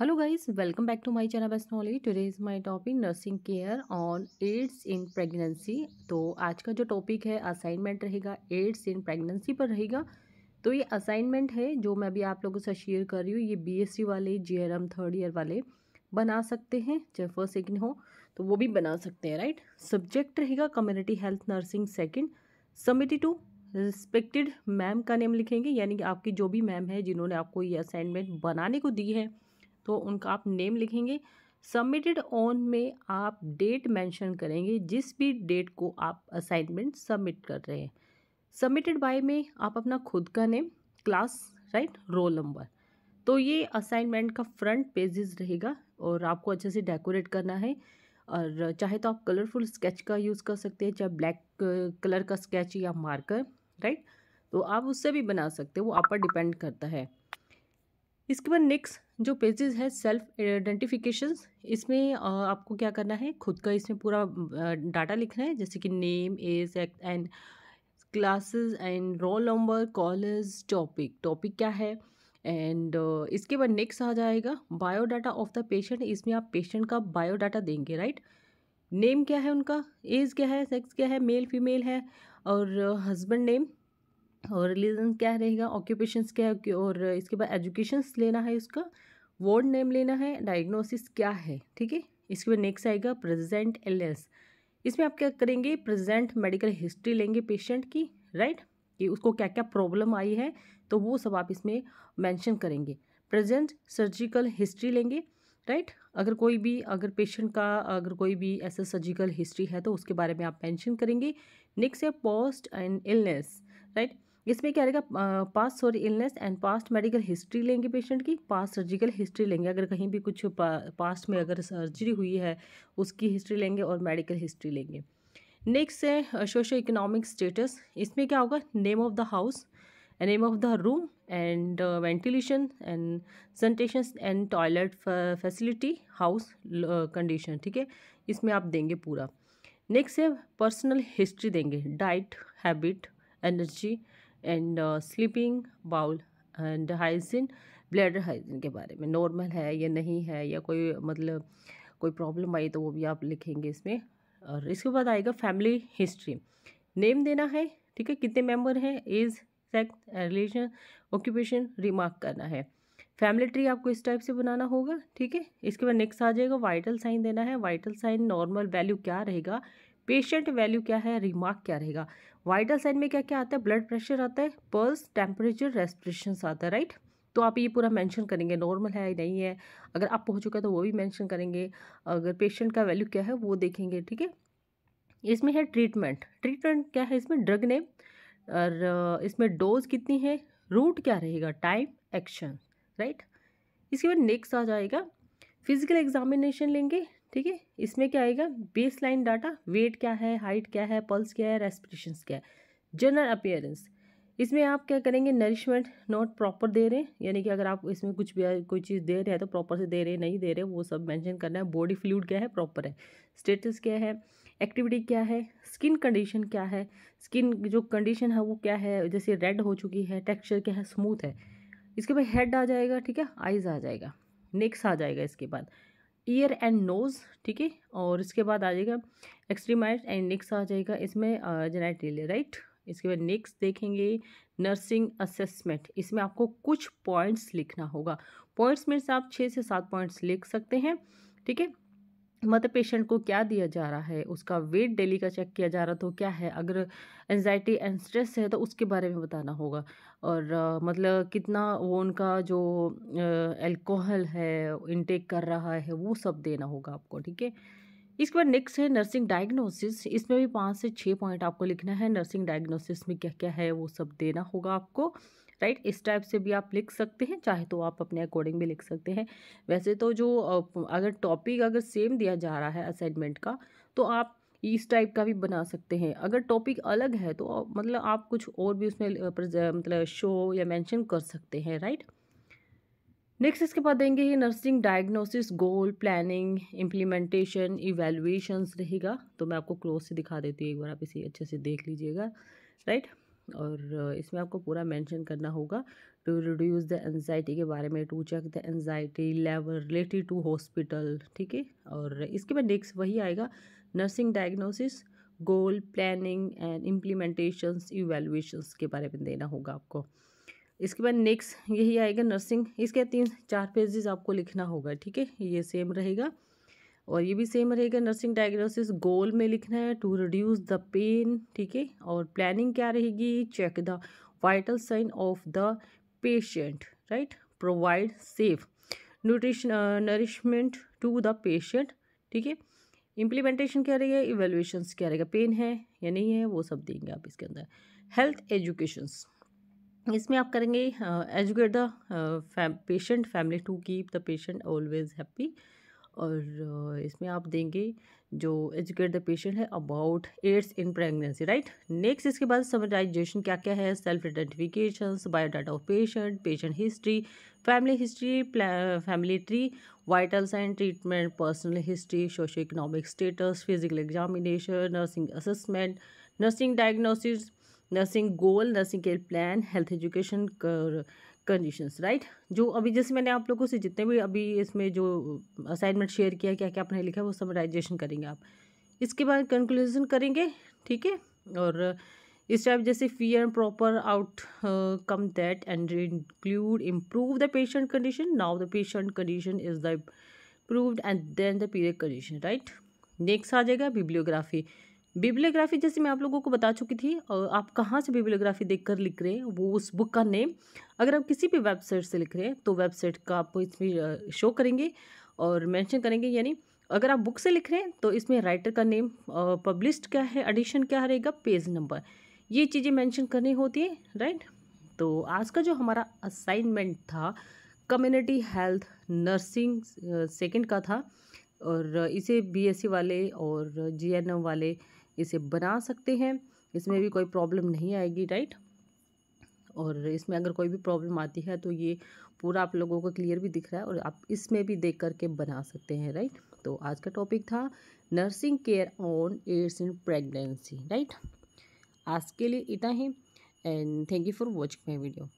Hello guys welcome back to my channel best knowledge today is my topic nursing care on AIDS in pregnancy तो आज का जो topic है assignment रहेगा ads in pregnancy पर रहेगा तो ये असाइनमेंट है जो मैं अभी आप लोगों से शेयर कर रही हूँ ये बीएससी वाले जीआरएम थर्ड ईयर वाले बना सकते हैं चाहे फर्स्ट सेकेंड हो तो वो भी बना सकते हैं राइट सब्जेक्ट रहेगा community health nursing second committee to respected ma'am का नेम लिखेंगे यानी कि आपकी जो भी मैम है जिन्होंने आपको ये असाइनमेंट बनाने को दी है तो उनका आप नेम लिखेंगे सबमिटेड ऑन में आप डेट मेंशन करेंगे जिस भी डेट को आप असाइनमेंट सबमिट कर रहे हैं सबमिटेड बाय में आप अपना खुद का name class right roll number तो ये असाइनमेंट का फ्रंट पेजेस रहेगा और आपको अच्छे से डेकोरेट करना है और चाहे तो आप कलरफुल स्केच का यूज़ कर सकते हैं चाहे ब्लैक कलर uh, का स्केच या मार्कर राइट तो आप उससे भी बना सकते हो वो आप पर डिपेंड करता है इसके बाद नेक्स्ट जो पेजेस है सेल्फ आइडेंटिफिकेशन इसमें आपको क्या करना है खुद का इसमें पूरा डाटा लिखना है जैसे कि name age act and classes and roll number college topic topic क्या है एंड uh, इसके बाद नेक्स्ट आ जाएगा बायोडाटा ऑफ द पेशेंट इसमें आप पेशेंट का बायोडाटा देंगे राइट नेम क्या है उनका एज क्या है सेक्स क्या है मेल फीमेल है और हस्बैंड नेम और रिलीजन क्या रहेगा ऑक्यूपेशन क्या है और इसके बाद एजुकेशन लेना है उसका वर्ड नेम लेना है डायग्नोसिस क्या है ठीक है इसके बाद नेक्स्ट आएगा प्रेजेंट एलनेस इसमें आप क्या करेंगे प्रेजेंट मेडिकल हिस्ट्री लेंगे पेशेंट की राइट कि उसको क्या क्या प्रॉब्लम आई है तो वो सब आप इसमें मेंशन करेंगे प्रेजेंट सर्जिकल हिस्ट्री लेंगे राइट अगर कोई भी अगर पेशेंट का अगर कोई भी ऐसा सर्जिकल हिस्ट्री है तो उसके बारे में आप मैंशन करेंगे नेक्स्ट है पोस्ट एंड इलनेस राइट इसमें क्या रहेगा past sorry illness and past medical history लेंगे पेशेंट की पास्ट सर्जिकल हिस्ट्री लेंगे अगर कहीं भी कुछ पास्ट में अगर सर्जरी हुई है उसकी हिस्ट्री लेंगे और मेडिकल हिस्ट्री लेंगे नेक्स्ट है सोशो इकोनॉमिक स्टेटस इसमें क्या होगा name of the house name of the room and ventilation and sanitation and toilet facility house condition ठीक है इसमें आप देंगे पूरा नेक्स्ट है पर्सनल हिस्ट्री देंगे diet habit energy and sleeping bowel and hygiene blood hygiene के बारे में नॉर्मल है या नहीं है या कोई मतलब कोई प्रॉब्लम आई तो वो भी आप लिखेंगे इसमें और इसके बाद आएगा फैमिली हिस्ट्री नेम देना है ठीक है कितने मेंबर हैं age sex religion occupation remark करना है फैमिली ट्री आपको इस टाइप से बनाना होगा ठीक है इसके बाद नेक्स्ट आ जाएगा वाइटल साइन देना है वाइटल साइन नॉर्मल वैल्यू क्या रहेगा पेशेंट वैल्यू क्या है रिमार्क क्या रहेगा वाइटल साइन में क्या क्या आता है ब्लड प्रेशर आता है पल्स टेम्परेचर रेस्परेशन आता है राइट तो आप ये पूरा मेंशन करेंगे नॉर्मल है नहीं है अगर आप पहुँच चुका तो वो भी मेंशन करेंगे अगर पेशेंट का वैल्यू क्या है वो देखेंगे ठीक है इसमें है ट्रीटमेंट ट्रीटमेंट क्या है इसमें ड्रग नेम और इसमें डोज कितनी है रूट क्या रहेगा टाइम एक्शन राइट इसके बाद नेक्स्ट आ जाएगा फिजिकल एग्जामिनेशन लेंगे ठीक है इसमें क्या आएगा बेस लाइन डाटा वेट क्या है हाइट क्या है पल्स क्या है रेस्पिरेशन क्या है जनरल अपियरेंस इसमें आप क्या करेंगे नरिशमेंट नॉट प्रॉपर दे रहे हैं यानी कि अगर आप इसमें कुछ भी कोई चीज़ दे रहे हैं तो प्रॉपर से दे रहे हैं नहीं दे रहे वो सब मेंशन करना है बॉडी फ्लूड क्या है प्रॉपर है स्टेटस क्या है एक्टिविटी क्या है स्किन कंडीशन क्या है स्किन जो कंडीशन है वो क्या है जैसे रेड हो चुकी है टेक्स्चर क्या है स्मूथ है इसके बाद हेड आ जाएगा ठीक है आइज़ आ जाएगा नेक्स आ जाएगा इसके बाद ईयर एंड नोज़ ठीक है और इसके बाद आ जाएगा एक्सट्रीमाइट एंड नेक्स्ट आ जाएगा इसमें जेनाइटेलिया राइट इसके बाद नेक्स्ट देखेंगे नर्सिंग असेसमेंट इसमें आपको कुछ पॉइंट्स लिखना होगा पॉइंट्स में से आप छः से सात पॉइंट्स लिख सकते हैं ठीक है मतलब पेशेंट को क्या दिया जा रहा है उसका वेट डेली का चेक किया जा रहा तो क्या है अगर एनजाइटी एंड स्ट्रेस है तो उसके बारे में बताना होगा और आ, मतलब कितना वो उनका जो एल्कोहल है इनटेक कर रहा है वो सब देना होगा आपको ठीक है इसके बाद नेक्स्ट है नर्सिंग डायग्नोसिस इसमें भी पाँच से छः पॉइंट आपको लिखना है नर्सिंग डायग्नोसिस में क्या क्या है वो सब देना होगा आपको राइट right? इस टाइप से भी आप लिख सकते हैं चाहे तो आप अपने अकॉर्डिंग भी लिख सकते हैं वैसे तो जो अगर टॉपिक अगर सेम दिया जा रहा है असाइनमेंट का तो आप इस टाइप का भी बना सकते हैं अगर टॉपिक अलग है तो मतलब आप कुछ और भी उसमें मतलब शो या मेंशन कर सकते हैं राइट right? नेक्स्ट इसके बाद देंगे ही nursing diagnosis goal planning implementation evaluations रहेगा तो मैं आपको क्लोज से दिखा देती हूँ एक बार आप इसे अच्छे से देख लीजिएगा राइट और इसमें आपको पूरा मेंशन करना होगा टू रिड्यूस द एनजाइटी के बारे में to check the anxiety level related to hospital ठीक है और इसके बाद नेक्स्ट वही आएगा nursing diagnosis goal planning and implementations evaluations के बारे में देना होगा आपको इसके बाद नेक्स्ट यही आएगा नर्सिंग इसके तीन चार पेजेस आपको लिखना होगा ठीक है ये सेम रहेगा और ये भी सेम रहेगा नर्सिंग डायग्नोसिस गोल में लिखना है टू रिड्यूस द पेन ठीक है और प्लानिंग क्या रहेगी check the vital sign of the patient right provide safe nutrition nourishment to the patient ठीक है इम्प्लीमेंटेशन क्या रहेगा इवेल्युएशन क्या रहेगा पेन है या नहीं है वो सब देंगे आप इसके अंदर हेल्थ एजुकेशंस इसमें आप करेंगे educate the patient family to keep the patient always happy और इसमें आप देंगे जो एजुकेट द पेशेंट है about AIDS in pregnancy right next इसके बाद समराइजेशन क्या क्या है self identification biodata of patient patient history family history family tree vital sign treatment personal history socio economic status physical examination nursing assessment nursing diagnosis nursing goal nursing care plan health education conditions right जो अभी जैसे मैंने आप लोगों से जितने भी अभी इसमें जो असाइनमेंट शेयर किया क्या क्या आपने लिखा है वो समराइजेशन करेंगे आप इसके बाद कंक्लूजन करेंगे ठीक है और इस टाइप जैसे fear proper outcome that and include improve the patient condition now the patient condition is the improve and then the period condition right next आ जाएगा बिब्लियोग्राफी बिब्लियोग्राफी जैसे मैं आप लोगों को बता चुकी थी आप कहाँ से बिब्लियोग्राफी देखकर लिख रहे हैं वो उस बुक का नेम अगर आप किसी भी वेबसाइट से लिख रहे हैं तो वेबसाइट का आप इसमें शो करेंगे और मेंशन करेंगे यानी अगर आप बुक से लिख रहे हैं तो इसमें राइटर का नेम पब्लिश क्या है एडिशन क्या रहेगा पेज नंबर ये चीज़ें मैंशन करनी होती है राइट तो आज का जो हमारा असाइनमेंट था कम्युनिटी हेल्थ नर्सिंग सेकेंड का था और इसे बीएससी e वाले और जीएनएम वाले इसे बना सकते हैं इसमें भी कोई प्रॉब्लम नहीं आएगी राइट और इसमें अगर कोई भी प्रॉब्लम आती है तो ये पूरा आप लोगों को क्लियर भी दिख रहा है और आप इसमें भी देख करके बना सकते हैं राइट तो आज का टॉपिक था nursing care on AIDS in pregnancy right आज के लिए इतना ही and thank you for watching my video